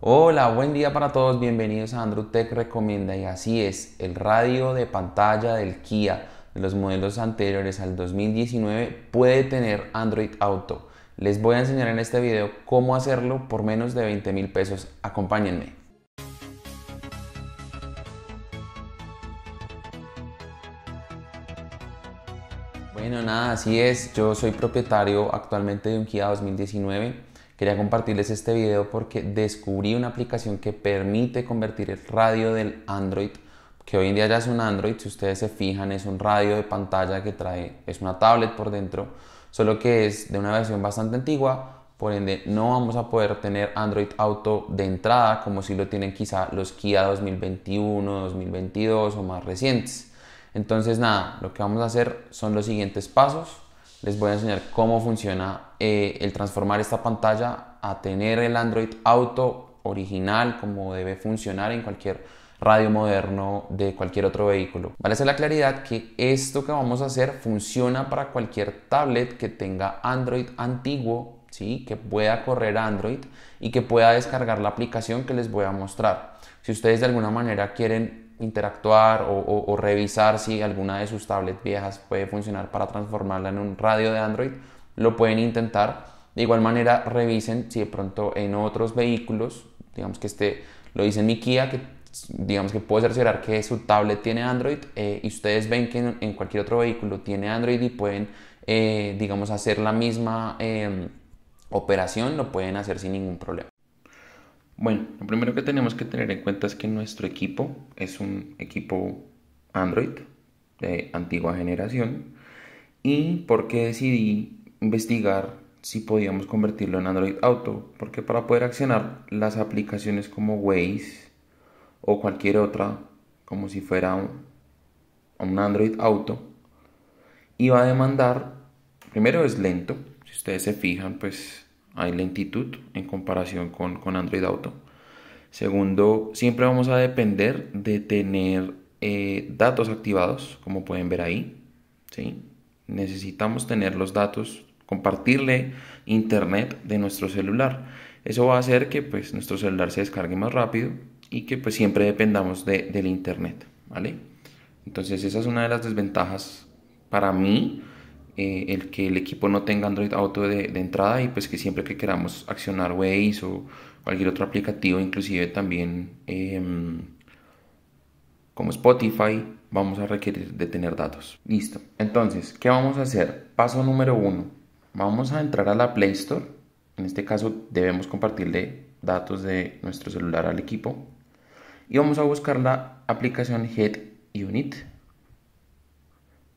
Hola, buen día para todos, bienvenidos a Android Tech Recomienda y así es, el radio de pantalla del Kia de los modelos anteriores al 2019 puede tener Android Auto. Les voy a enseñar en este video cómo hacerlo por menos de 20 mil pesos, acompáñenme. Bueno, nada, así es. Yo soy propietario actualmente de un Kia 2019. Quería compartirles este video porque descubrí una aplicación que permite convertir el radio del Android, que hoy en día ya es un Android, si ustedes se fijan es un radio de pantalla que trae, es una tablet por dentro, solo que es de una versión bastante antigua, por ende no vamos a poder tener Android Auto de entrada como si lo tienen quizá los Kia 2021, 2022 o más recientes. Entonces nada, lo que vamos a hacer son los siguientes pasos les voy a enseñar cómo funciona eh, el transformar esta pantalla a tener el Android Auto original como debe funcionar en cualquier radio moderno de cualquier otro vehículo. Vale hacer la claridad que esto que vamos a hacer funciona para cualquier tablet que tenga Android antiguo, ¿sí? que pueda correr Android y que pueda descargar la aplicación que les voy a mostrar. Si ustedes de alguna manera quieren interactuar o, revisar si alguna de sus tablets viejas puede funcionar para transformarla en un radio de Android, lo pueden intentar. De igual manera, revisen si de pronto en otros vehículos, digamos que este lo dice mi Kia, que digamos que puedo cerciorar que su tablet tiene Android eh, y ustedes ven que en, cualquier otro vehículo tiene Android y pueden, eh, digamos, hacer la misma em, operación, lo pueden hacer sin ningún problema. Bueno, lo primero que tenemos que tener en cuenta es que nuestro equipo es un equipo Android de antigua generación y por qué decidí investigar si podíamos convertirlo en Android Auto, porque para poder accionar las aplicaciones como Waze o cualquier otra, como si fuera un, un Android Auto, iba a demandar, primero es lento, si ustedes se fijan, pues hay lentitud en comparación con, con Android Auto. Segundo, siempre vamos a depender de tener eh, datos activados, como pueden ver ahí. ¿sí? Necesitamos tener los datos, compartirle internet de nuestro celular. Eso va a hacer que pues, nuestro celular se descargue más rápido y que pues, siempre dependamos del internet. ¿vale? Entonces esa es una de las desventajas para mí eh, el que el equipo no tenga Android Auto de, entrada y pues que siempre que queramos accionar Waze o cualquier otro aplicativo, inclusive también em, como Spotify, vamos a requerir de tener datos. Listo. Entonces, ¿qué vamos a hacer? Paso número uno. Vamos a entrar a la Play Store. En este caso debemos compartirle datos de nuestro celular al equipo. Y vamos a buscar la aplicación Head Unit.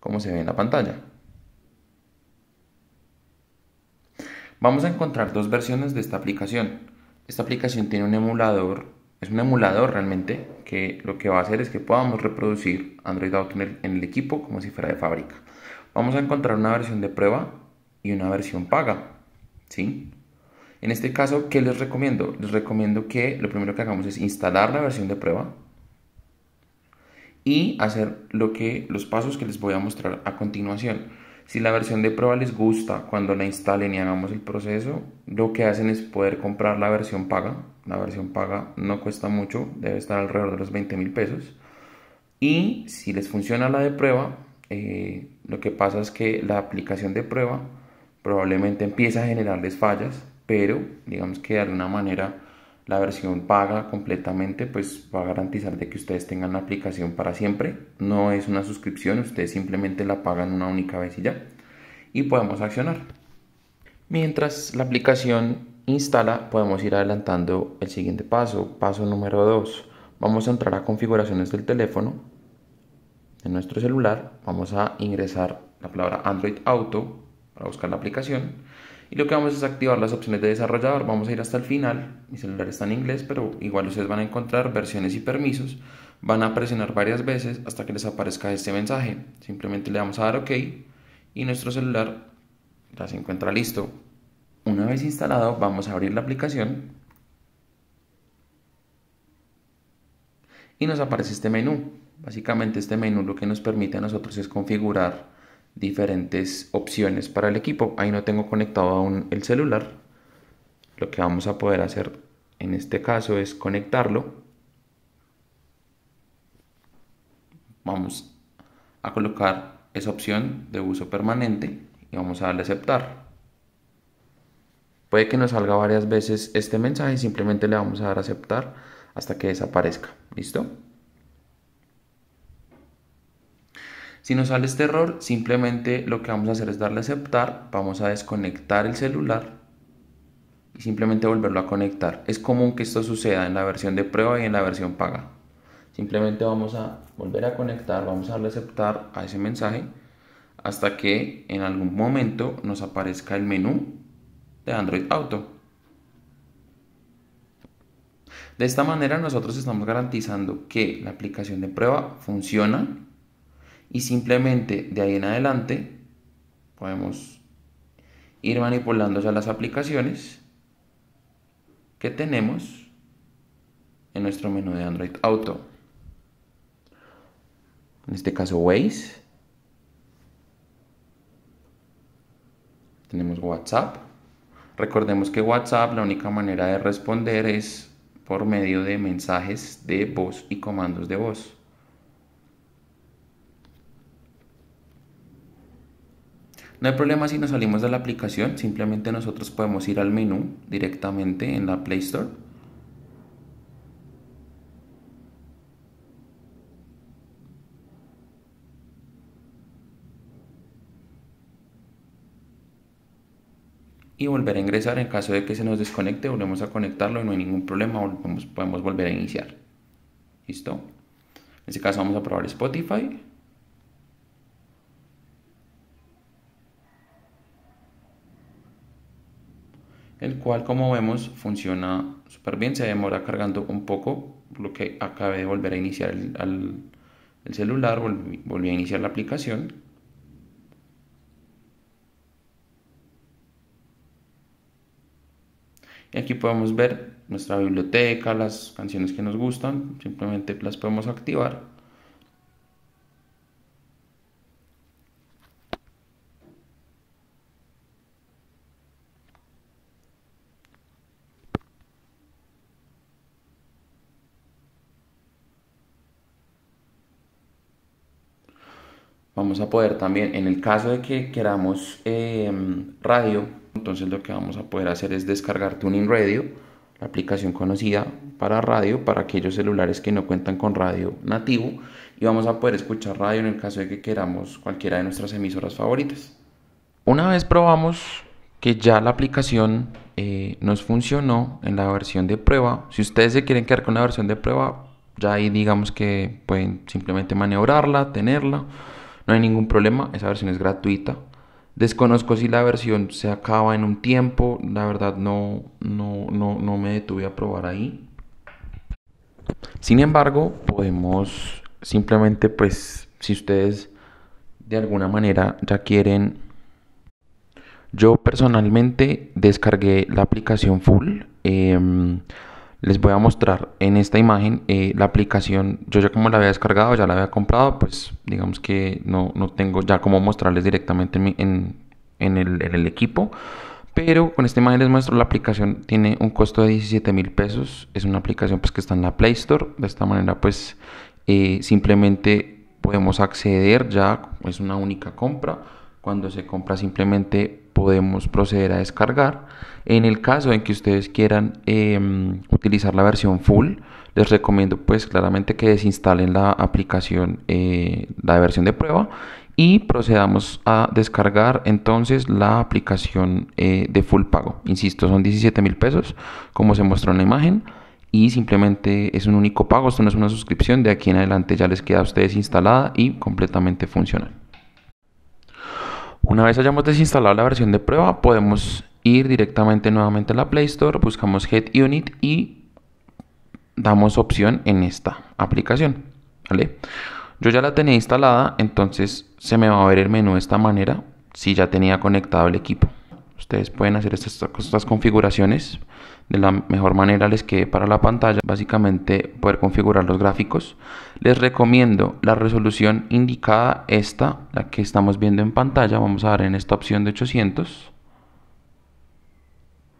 Como se ve en la pantalla. Vamos a encontrar dos versiones de esta aplicación. Esta aplicación tiene un emulador, es un emulador realmente, que lo que va a hacer es que podamos reproducir Android Auto en el, equipo como si fuera de fábrica. Vamos a encontrar una versión de prueba y una versión paga. ¿sí? En este caso, ¿qué les recomiendo? Les recomiendo que lo primero que hagamos es instalar la versión de prueba y hacer lo que, los pasos que les voy a mostrar a continuación. Si la versión de prueba les gusta cuando la instalen y hagamos el proceso, lo que hacen es poder comprar la versión paga. La versión paga no cuesta mucho, debe estar alrededor de los 20 mil pesos. Y si les funciona la de prueba, eh, lo que pasa es que la aplicación de prueba probablemente empieza a generarles fallas, pero digamos que de alguna manera la versión paga completamente, pues va a garantizar de que ustedes tengan la aplicación para siempre. No es una suscripción, ustedes simplemente la pagan una única vez y ya. Y podemos accionar. Mientras la aplicación instala, podemos ir adelantando el siguiente paso, paso número 2. Vamos a entrar a configuraciones del teléfono, en nuestro celular, vamos a ingresar la palabra Android Auto para buscar la aplicación y lo que vamos es activar las opciones de desarrollador. Vamos a ir hasta el final. Mi celular está en inglés, pero igual ustedes van a encontrar versiones y permisos. Van a presionar varias veces hasta que les aparezca este mensaje. Simplemente le vamos a dar OK y nuestro celular ya se encuentra listo. Una vez instalado, vamos a abrir la aplicación y nos aparece este menú. Básicamente este menú lo que nos permite a nosotros es configurar diferentes opciones para el equipo. Ahí no tengo conectado aún el celular. Lo que vamos a poder hacer en este caso es conectarlo. Vamos a colocar esa opción de uso permanente y vamos a darle aceptar. Puede que nos salga varias veces este mensaje, simplemente le vamos a dar aceptar hasta que desaparezca. ¿Listo? Si nos sale este error, simplemente lo que vamos a hacer es darle a aceptar, vamos a desconectar el celular y simplemente volverlo a conectar. Es común que esto suceda en la versión de prueba y en la versión paga. Simplemente vamos a volver a conectar, vamos a darle a aceptar a ese mensaje hasta que en algún momento nos aparezca el menú de Android Auto. De esta manera nosotros estamos garantizando que la aplicación de prueba funciona y simplemente de ahí en adelante podemos ir manipulando a las aplicaciones que tenemos en nuestro menú de Android Auto. En este caso Waze. Tenemos WhatsApp. Recordemos que WhatsApp la única manera de responder es por medio de mensajes de voz y comandos de voz. No hay problema si nos salimos de la aplicación, simplemente nosotros podemos ir al menú directamente en la Play Store. Y volver a ingresar en caso de que se nos desconecte, volvemos a conectarlo y no hay ningún problema, podemos volver a iniciar. ¿Listo? En este caso vamos a probar Spotify. el cual como vemos funciona súper bien, se demora cargando un poco, lo que acabé de volver a iniciar el, celular, volví a iniciar la aplicación, Y aquí podemos ver nuestra biblioteca, las canciones que nos gustan, simplemente las podemos activar. vamos a poder también, en el caso de que queramos eh, radio, entonces lo que vamos a poder hacer es descargar Tuning Radio, la aplicación conocida para radio, para aquellos celulares que no cuentan con radio nativo, y vamos a poder escuchar radio en el caso de que queramos cualquiera de nuestras emisoras favoritas. Una vez probamos que ya la aplicación eh, nos funcionó en la versión de prueba, si ustedes se quieren quedar con la versión de prueba, ya ahí digamos que pueden simplemente maniobrarla, tenerla no hay ningún problema, esa versión es gratuita. Desconozco si la versión se acaba en un tiempo, la verdad no, no, no, me detuve a probar ahí. Sin embargo, podemos simplemente, pues, si ustedes de alguna manera ya quieren... Yo personalmente descargué la aplicación full. Em, les voy a mostrar en esta imagen eh, la aplicación. Yo ya como la había descargado, ya la había comprado, pues digamos que no, tengo ya como mostrarles directamente en, el, equipo. Pero con esta imagen les muestro la aplicación. Tiene un costo de 17 mil pesos. Es una aplicación pues que está en la Play Store. De esta manera pues eh, simplemente podemos acceder ya. Es una única compra. Cuando se compra simplemente podemos proceder a descargar. En el caso en que ustedes quieran em, utilizar la versión full, les recomiendo pues claramente que desinstalen la aplicación, eh, la versión de prueba y procedamos a descargar entonces la aplicación eh, de full pago. Insisto, son 17 mil pesos como se mostró en la imagen y simplemente es un único pago, esto no es una suscripción, de aquí en adelante ya les queda a ustedes instalada y completamente funcional. Una vez hayamos desinstalado la versión de prueba, podemos ir directamente nuevamente a la Play Store, buscamos Head Unit y damos opción en esta aplicación. ¿vale? Yo ya la tenía instalada, entonces se me va a ver el menú de esta manera si ya tenía conectado el equipo. Ustedes pueden hacer estas, configuraciones de la mejor manera les quede para la pantalla, básicamente poder configurar los gráficos. Les recomiendo la resolución indicada, esta, la que estamos viendo en pantalla, vamos a dar en esta opción de 800.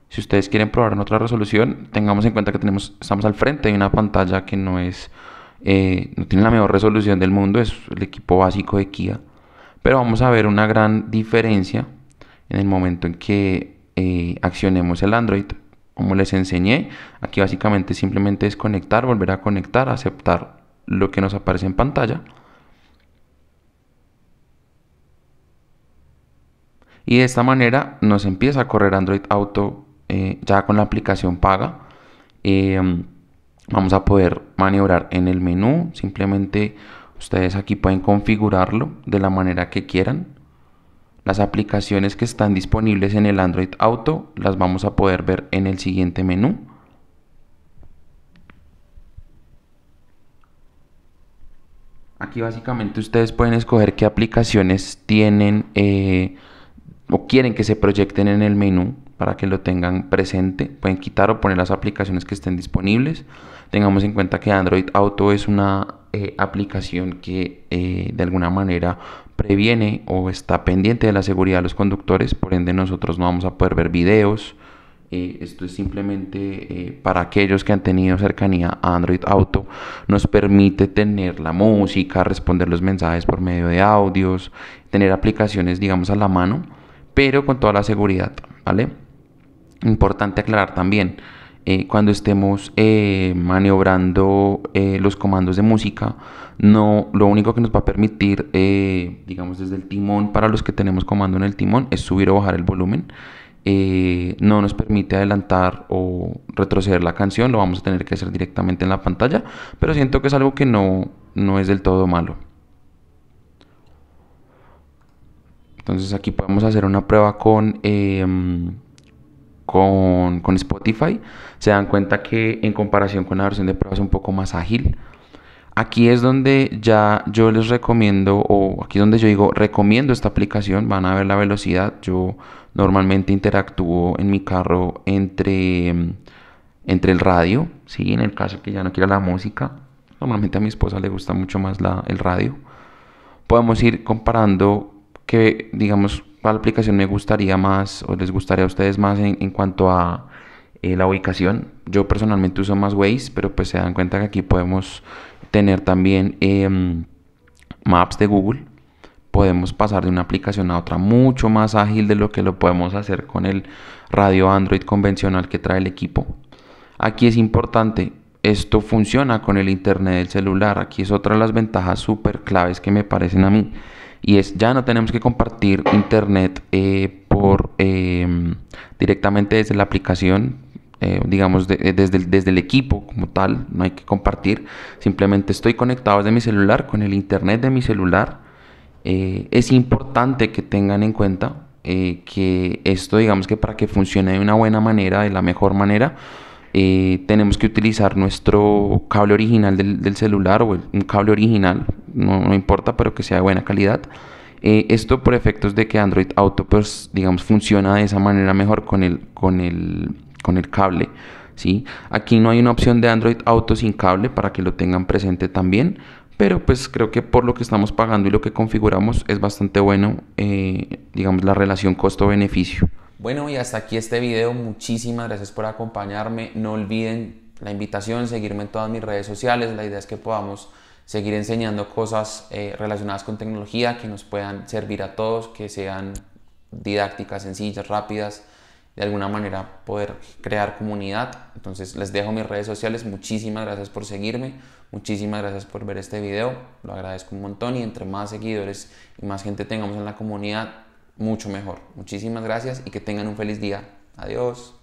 Si ustedes quieren probar en otra resolución, tengamos en cuenta que tenemos, estamos al frente de una pantalla que no es, eh, no tiene la mejor resolución del mundo, es el equipo básico de Kia. Pero vamos a ver una gran diferencia en el momento en que eh, accionemos el Android. Como les enseñé, aquí básicamente simplemente es conectar, volver a conectar, aceptar lo que nos aparece en pantalla. Y de esta manera nos empieza a correr Android Auto eh, ya con la aplicación paga. Em, vamos a poder maniobrar en el menú. Simplemente ustedes aquí pueden configurarlo de la manera que quieran. Las aplicaciones que están disponibles en el Android Auto las vamos a poder ver en el siguiente menú. Aquí básicamente ustedes pueden escoger qué aplicaciones tienen eh, o quieren que se proyecten en el menú para que lo tengan presente. Pueden quitar o poner las aplicaciones que estén disponibles. Tengamos en cuenta que Android Auto es una eh, aplicación que eh, de alguna manera previene o está pendiente de la seguridad de los conductores, por ende nosotros no vamos a poder ver videos. Eh, esto es simplemente eh, para aquellos que han tenido cercanía a Android Auto, nos permite tener la música, responder los mensajes por medio de audios, tener aplicaciones digamos a la mano, pero con toda la seguridad, ¿vale? Importante aclarar también, eh, cuando estemos eh, maniobrando eh, los comandos de música, no, lo único que nos va a permitir, digamos desde el timón, para los que tenemos comando en el timón, es subir o bajar el volumen. no nos permite adelantar o retroceder la canción, lo vamos a tener que hacer directamente en la pantalla, pero siento que es algo que no, no es del todo malo. Entonces aquí podemos hacer una prueba con em, con, Spotify, se dan cuenta que en comparación con la versión de prueba es un poco más ágil. Aquí es donde ya yo les recomiendo, o aquí es donde yo digo, recomiendo esta aplicación, van a ver la velocidad. Yo normalmente interactúo en mi carro entre, entre el radio, ¿sí? en el caso que ya no quiera la música. Normalmente a mi esposa le gusta mucho más la, el radio. Podemos ir comparando que, digamos, cuál aplicación me gustaría más o les gustaría a ustedes más en, cuanto a eh, la ubicación. Yo personalmente uso más Waze, pero pues se dan cuenta que aquí podemos tener también em, maps de Google. Podemos pasar de una aplicación a otra mucho más ágil de lo que lo podemos hacer con el radio Android convencional que trae el equipo. Aquí es importante, esto funciona con el internet del celular. Aquí es otra de las ventajas súper claves que me parecen a mí y es ya no tenemos que compartir internet eh, por eh, directamente desde la aplicación eh, digamos desde, el, desde el equipo como tal no hay que compartir simplemente estoy conectado desde mi celular con el internet de mi celular es importante que tengan en cuenta que esto digamos que para que funcione de una buena manera de la mejor manera tenemos que utilizar nuestro cable original del, celular o un cable original no, importa, pero que sea de buena calidad. Eh, esto por efectos de que Android Auto, pues, digamos, funciona de esa manera mejor con el, con el, con el cable. ¿sí? Aquí no hay una opción de Android Auto sin cable para que lo tengan presente también. Pero pues creo que por lo que estamos pagando y lo que configuramos es bastante bueno, eh, digamos, la relación costo-beneficio. Bueno, y hasta aquí este video. Muchísimas gracias por acompañarme. No olviden la invitación, seguirme en todas mis redes sociales. La idea es que podamos seguir enseñando cosas eh, relacionadas con tecnología que nos puedan servir a todos, que sean didácticas, sencillas, rápidas, de alguna manera poder crear comunidad. Entonces les dejo mis redes sociales, muchísimas gracias por seguirme, muchísimas gracias por ver este video, lo agradezco un montón y entre más seguidores y más gente tengamos en la comunidad, mucho mejor. Muchísimas gracias y que tengan un feliz día. Adiós.